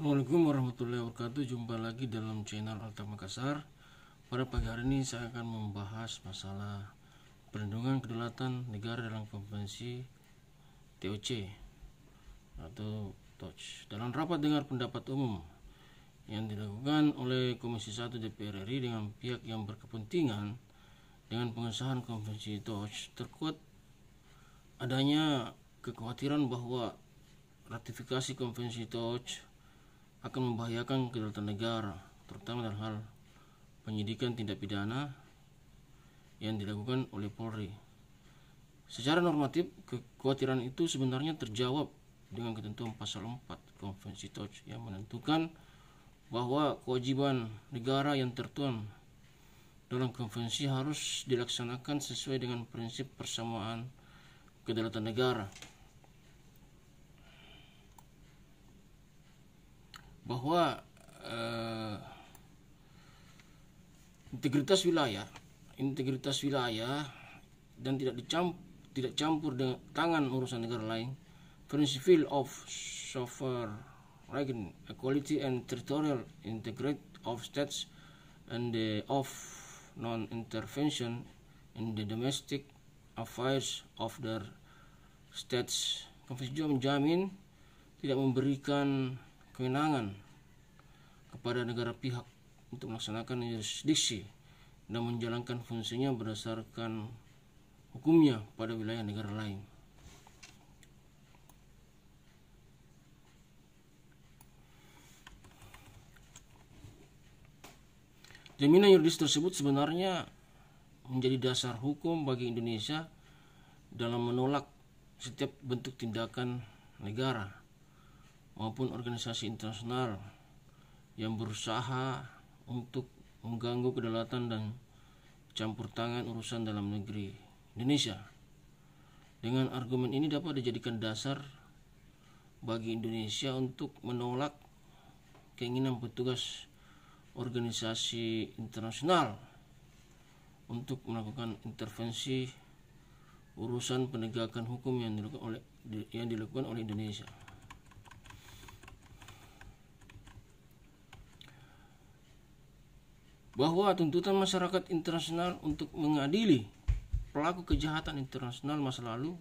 Assalamualaikum warahmatullahi wabarakatuh Jumpa lagi dalam channel Alta Makassar Pada pagi hari ini saya akan membahas masalah Perlindungan kedaulatan negara dalam konvensi TOC Atau TOC Dalam rapat dengar pendapat umum Yang dilakukan oleh Komisi 1 DPR RI Dengan pihak yang berkepentingan Dengan pengesahan konvensi TOC Terkuat adanya kekhawatiran bahwa ratifikasi konvensi TOC akan membahayakan kedaulatan negara, terutama dalam hal penyidikan tindak pidana yang dilakukan oleh Polri. Secara normatif, kekhawatiran itu sebenarnya terjawab dengan ketentuan pasal 4 Konvensi Touch yang menentukan bahwa kewajiban negara yang tertuang dalam konvensi harus dilaksanakan sesuai dengan prinsip persamaan kedaulatan negara. bahwa uh, integritas wilayah integritas wilayah dan tidak dicampur tidak campur dengan tangan urusan negara lain principle of sovereign equality and territorial integrity of states and the of non-intervention in the domestic affairs of their states Konvensi juga menjamin tidak memberikan kewenangan kepada negara pihak untuk melaksanakan yurisdiksi dan menjalankan fungsinya berdasarkan hukumnya pada wilayah negara lain. Jaminan yuridis tersebut sebenarnya menjadi dasar hukum bagi Indonesia dalam menolak setiap bentuk tindakan negara maupun organisasi internasional yang berusaha untuk mengganggu kedaulatan dan campur tangan urusan dalam negeri Indonesia. Dengan argumen ini dapat dijadikan dasar bagi Indonesia untuk menolak keinginan petugas organisasi internasional untuk melakukan intervensi urusan penegakan hukum yang dilakukan oleh yang dilakukan oleh Indonesia. bahwa tuntutan masyarakat internasional untuk mengadili pelaku kejahatan internasional masa lalu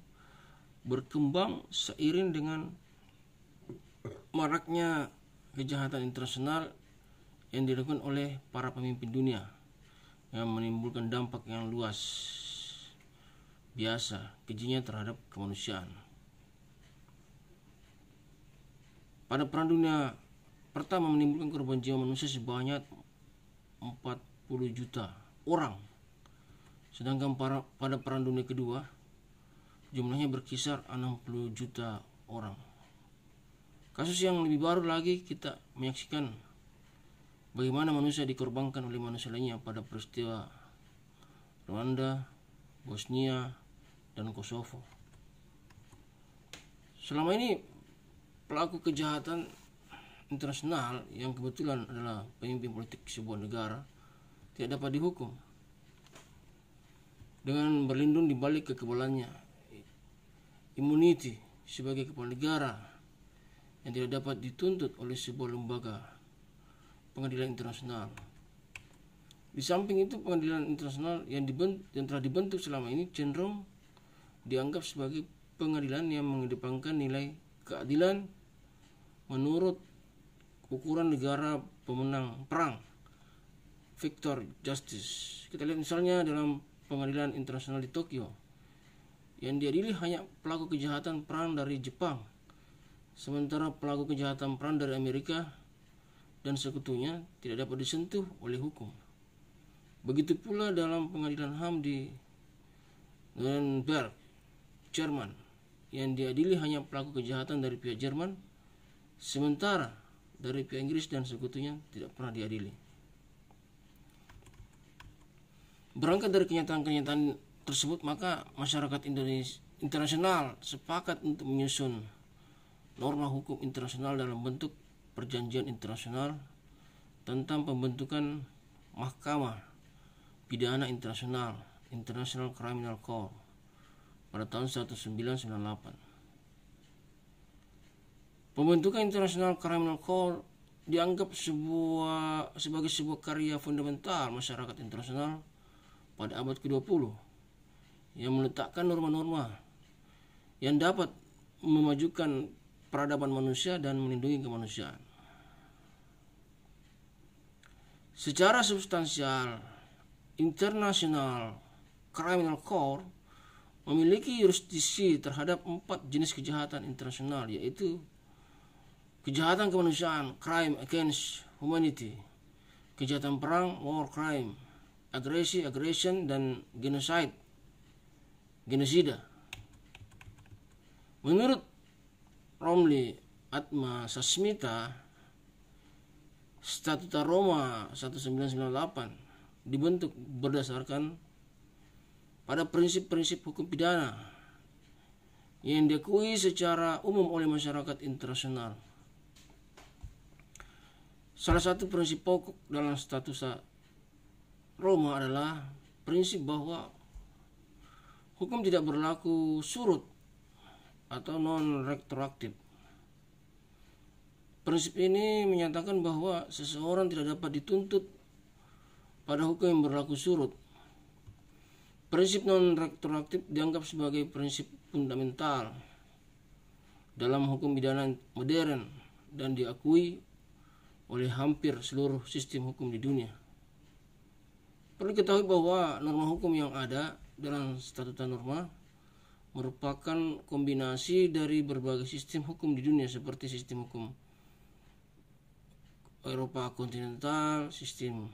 berkembang seiring dengan maraknya kejahatan internasional yang dilakukan oleh para pemimpin dunia yang menimbulkan dampak yang luas biasa kejinya terhadap kemanusiaan. Pada Perang Dunia Pertama menimbulkan korban jiwa manusia sebanyak 40 juta orang. Sedangkan para, pada Perang Dunia Kedua jumlahnya berkisar 60 juta orang. Kasus yang lebih baru lagi kita menyaksikan bagaimana manusia dikorbankan oleh manusia lainnya pada peristiwa Rwanda, Bosnia, dan Kosovo. Selama ini pelaku kejahatan internasional yang kebetulan adalah pemimpin politik sebuah negara tidak dapat dihukum dengan berlindung di balik kekebalannya imuniti sebagai kepala negara yang tidak dapat dituntut oleh sebuah lembaga pengadilan internasional. Di samping itu pengadilan internasional yang, dibentuk, yang telah dibentuk selama ini cenderung dianggap sebagai pengadilan yang mengedepankan nilai keadilan menurut ukuran negara pemenang perang Victor Justice kita lihat misalnya dalam pengadilan internasional di Tokyo yang diadili hanya pelaku kejahatan perang dari Jepang sementara pelaku kejahatan perang dari Amerika dan sekutunya tidak dapat disentuh oleh hukum begitu pula dalam pengadilan HAM di Nuremberg Jerman yang diadili hanya pelaku kejahatan dari pihak Jerman sementara dari pihak Inggris dan sekutunya tidak pernah diadili. Berangkat dari kenyataan-kenyataan tersebut, maka masyarakat Indonesia internasional sepakat untuk menyusun norma hukum internasional dalam bentuk perjanjian internasional tentang pembentukan Mahkamah Pidana Internasional International Criminal Court pada tahun 1998. Pembentukan International Criminal Court dianggap sebuah sebagai sebuah karya fundamental masyarakat internasional pada abad ke-20 yang meletakkan norma-norma yang dapat memajukan peradaban manusia dan melindungi kemanusiaan. Secara substansial, International Criminal Court memiliki jurisdiksi terhadap empat jenis kejahatan internasional yaitu kejahatan kemanusiaan crime against humanity kejahatan perang war crime agresi aggression dan genocide genosida menurut Romli Atma Sasmita Statuta Roma 1998 dibentuk berdasarkan pada prinsip-prinsip hukum pidana yang diakui secara umum oleh masyarakat internasional Salah satu prinsip pokok dalam status Roma adalah prinsip bahwa hukum tidak berlaku surut atau non retroaktif. Prinsip ini menyatakan bahwa seseorang tidak dapat dituntut pada hukum yang berlaku surut. Prinsip non retroaktif dianggap sebagai prinsip fundamental dalam hukum pidana modern dan diakui oleh hampir seluruh sistem hukum di dunia. Perlu diketahui bahwa norma hukum yang ada dalam statuta norma merupakan kombinasi dari berbagai sistem hukum di dunia seperti sistem hukum Eropa kontinental, sistem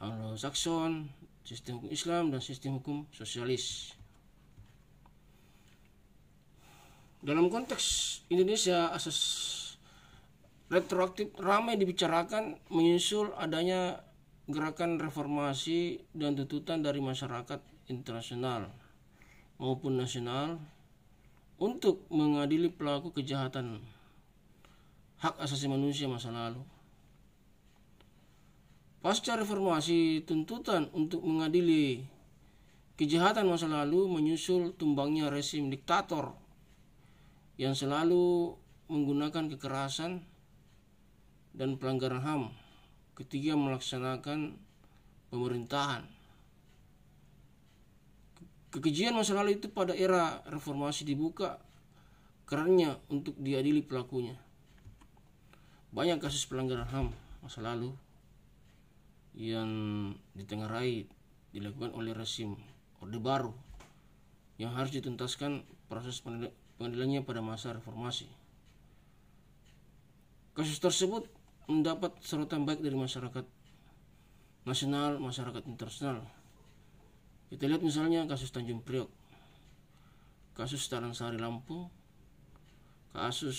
Anglo-Saxon, sistem hukum Islam dan sistem hukum sosialis. Dalam konteks Indonesia, asas retroaktif ramai dibicarakan menyusul adanya gerakan reformasi dan tuntutan dari masyarakat internasional maupun nasional untuk mengadili pelaku kejahatan hak asasi manusia masa lalu. Pasca reformasi, tuntutan untuk mengadili kejahatan masa lalu menyusul tumbangnya rezim diktator yang selalu menggunakan kekerasan dan pelanggaran HAM. Ketiga, melaksanakan pemerintahan. Kekejian masa lalu itu pada era reformasi dibuka kerannya untuk diadili pelakunya. Banyak kasus pelanggaran HAM masa lalu yang ditengarai dilakukan oleh resim Orde Baru yang harus dituntaskan proses pengadilannya pada masa reformasi. Kasus tersebut mendapat sorotan baik dari masyarakat nasional, masyarakat internasional. Kita lihat misalnya kasus Tanjung Priok, kasus Taransari Lampung, kasus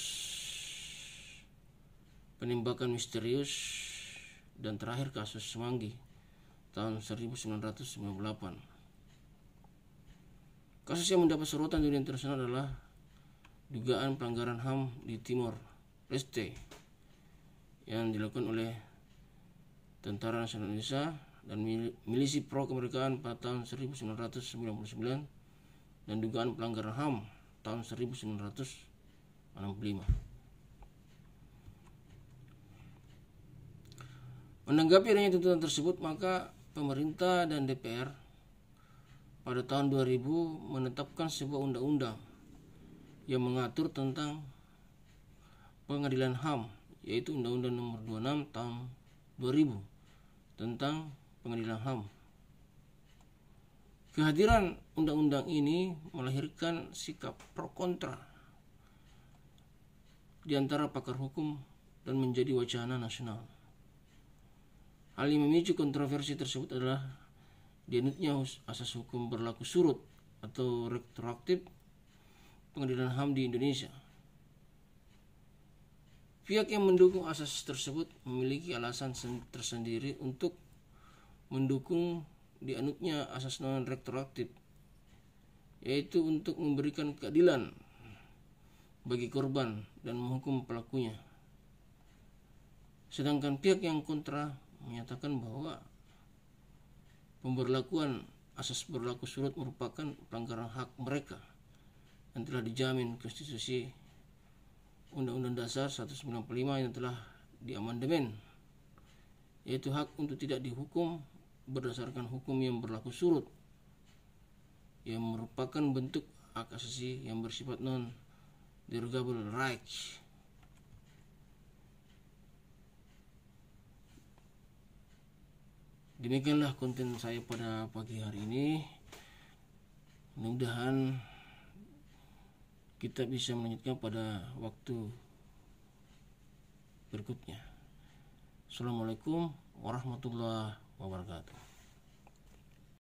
penembakan misterius, dan terakhir kasus Semanggi tahun 1998. Kasus yang mendapat sorotan dunia internasional adalah dugaan pelanggaran HAM di Timor Leste yang dilakukan oleh Tentara Nasional Indonesia dan milisi pro kemerdekaan pada tahun 1999 dan dugaan pelanggaran HAM tahun 1965. Menanggapi adanya tuntutan tersebut, maka pemerintah dan DPR pada tahun 2000 menetapkan sebuah undang-undang yang mengatur tentang pengadilan HAM yaitu Undang-Undang Nomor 26 Tahun 2000 tentang Pengadilan HAM. Kehadiran undang-undang ini melahirkan sikap pro kontra di antara pakar hukum dan menjadi wacana nasional. Hal yang memicu kontroversi tersebut adalah dianutnya asas hukum berlaku surut atau retroaktif pengadilan HAM di Indonesia Pihak yang mendukung asas tersebut memiliki alasan tersendiri untuk mendukung dianutnya asas non retroaktif yaitu untuk memberikan keadilan bagi korban dan menghukum pelakunya. Sedangkan pihak yang kontra menyatakan bahwa pemberlakuan asas berlaku surut merupakan pelanggaran hak mereka yang telah dijamin konstitusi Undang-Undang Dasar 195 yang telah diamandemen yaitu hak untuk tidak dihukum berdasarkan hukum yang berlaku surut yang merupakan bentuk hak asasi yang bersifat non derogable rights demikianlah konten saya pada pagi hari ini mudah-mudahan kita bisa melanjutkan pada waktu berikutnya. Assalamualaikum warahmatullahi wabarakatuh.